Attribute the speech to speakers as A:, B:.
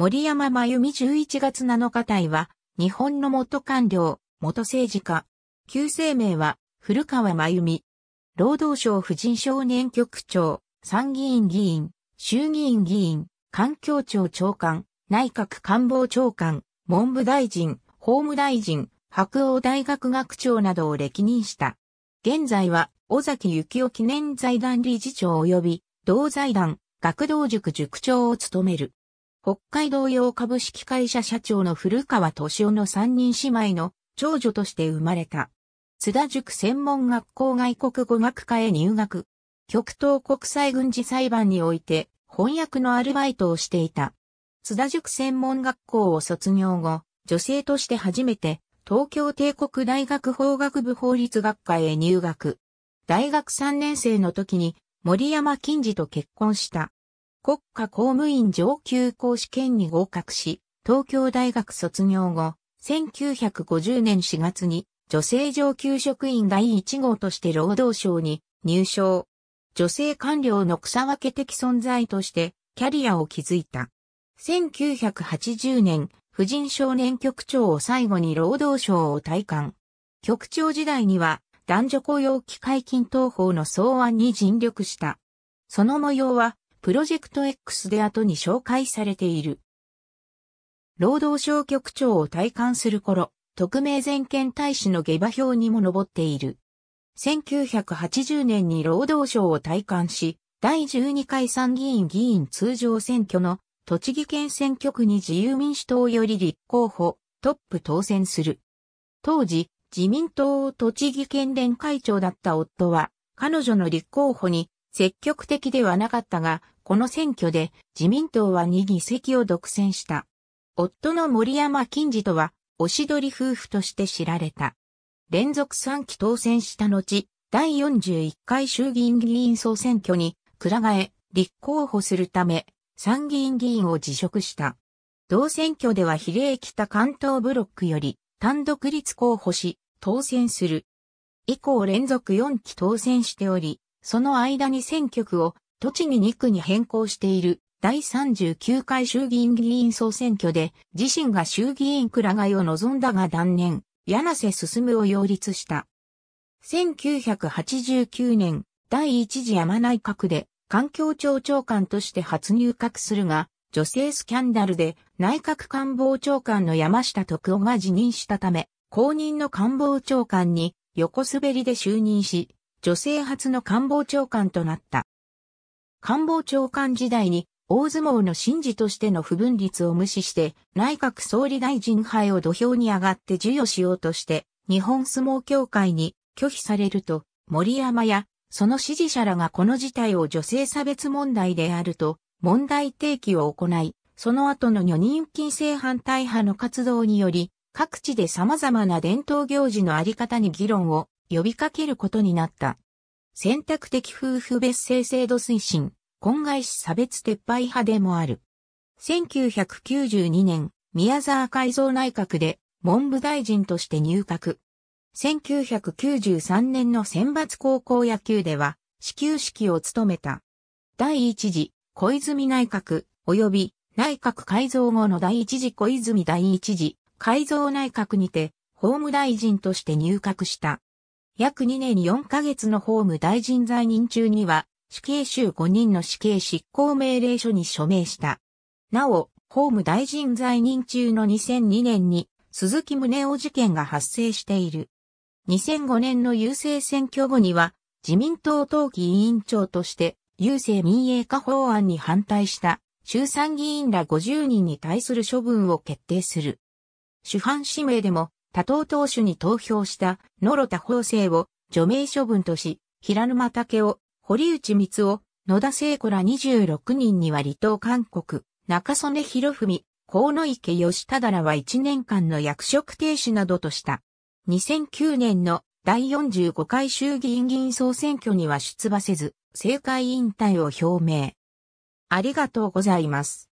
A: 森山真由美11月7日隊は、日本の元官僚、元政治家。旧姓名は、古川真由美。労働省婦人少年局長、参議院議員、衆議院議員、環境庁長官、内閣官房長官、文部大臣、法務大臣、白鴎大学学長などを歴任した。現在は、尾崎幸雄記念財団理事長及び、同財団、学童塾塾長を務める。北海道洋株式会社社長の古川敏夫の三人姉妹の長女として生まれた。津田塾専門学校外国語学科へ入学。極東国際軍事裁判において翻訳のアルバイトをしていた。津田塾専門学校を卒業後、女性として初めて東京帝国大学法学部法律学科へ入学。大学3年生の時に森山金次と結婚した。国家公務員上級講師権に合格し、東京大学卒業後、1950年4月に女性上級職員第1号として労働省に入省。女性官僚の草分け的存在としてキャリアを築いた。1980年、婦人少年局長を最後に労働省を退官。局長時代には男女雇用機会禁等法の草案に尽力した。その模様はプロジェクト X で後に紹介されている。労働省局長を退官する頃、特命全権大使の下馬評にも上っている。1980年に労働省を退官し、第12回参議院議員通常選挙の栃木県選挙区に自由民主党より立候補、トップ当選する。当時、自民党栃木県連会長だった夫は、彼女の立候補に積極的ではなかったが、この選挙で自民党は2議席を独占した。夫の森山金次とは、おしどり夫婦として知られた。連続3期当選した後、第41回衆議院議員総選挙に、倉替え、立候補するため、参議院議員を辞職した。同選挙では比例北関東ブロックより、単独立候補し、当選する。以降連続4期当選しており、その間に選挙区を栃木2区に変更している第39回衆議院議員総選挙で自身が衆議院くら替えを望んだが断念、柳瀬進を擁立した。1989年、第一次山内閣で環境庁長官として初入閣するが、女性スキャンダルで内閣官房長官の山下徳夫が辞任したため、後任の官房長官に横滑りで就任し、女性初の官房長官となった。官房長官時代に大相撲の神事としての不分立を無視して内閣総理大臣杯を土俵に上がって授与しようとして日本相撲協会に拒否されると森山やその支持者らがこの事態を女性差別問題であると問題提起を行い、その後の女人禁制反対派の活動により各地で様々な伝統行事のあり方に議論を呼びかけることになった。選択的夫婦別姓制度推進、婚外子差別撤廃派でもある。1992年、宮沢改造内閣で文部大臣として入閣。1993年の選抜高校野球では、始球式を務めた。第一次小泉内閣及び内閣改造後の第一次小泉第一次改造内閣にて法務大臣として入閣した。約2年4ヶ月の法務大臣在任中には、死刑囚5人の死刑執行命令書に署名した。なお、法務大臣在任中の2002年に、鈴木宗男事件が発生している。2005年の郵政選挙後には、自民党党紀委員長として、郵政民営化法案に反対した、衆参議員ら50人に対する処分を決定する。主犯指名でも、多党党首に投票した野呂田法政を除名処分とし、平沼武を堀内光を野田聖子ら26人には離党勧告、中曽根博文、河野池義忠らは1年間の役職停止などとした。2009年の第45回衆議院議員総選挙には出馬せず、政界引退を表明。ありがとうございます。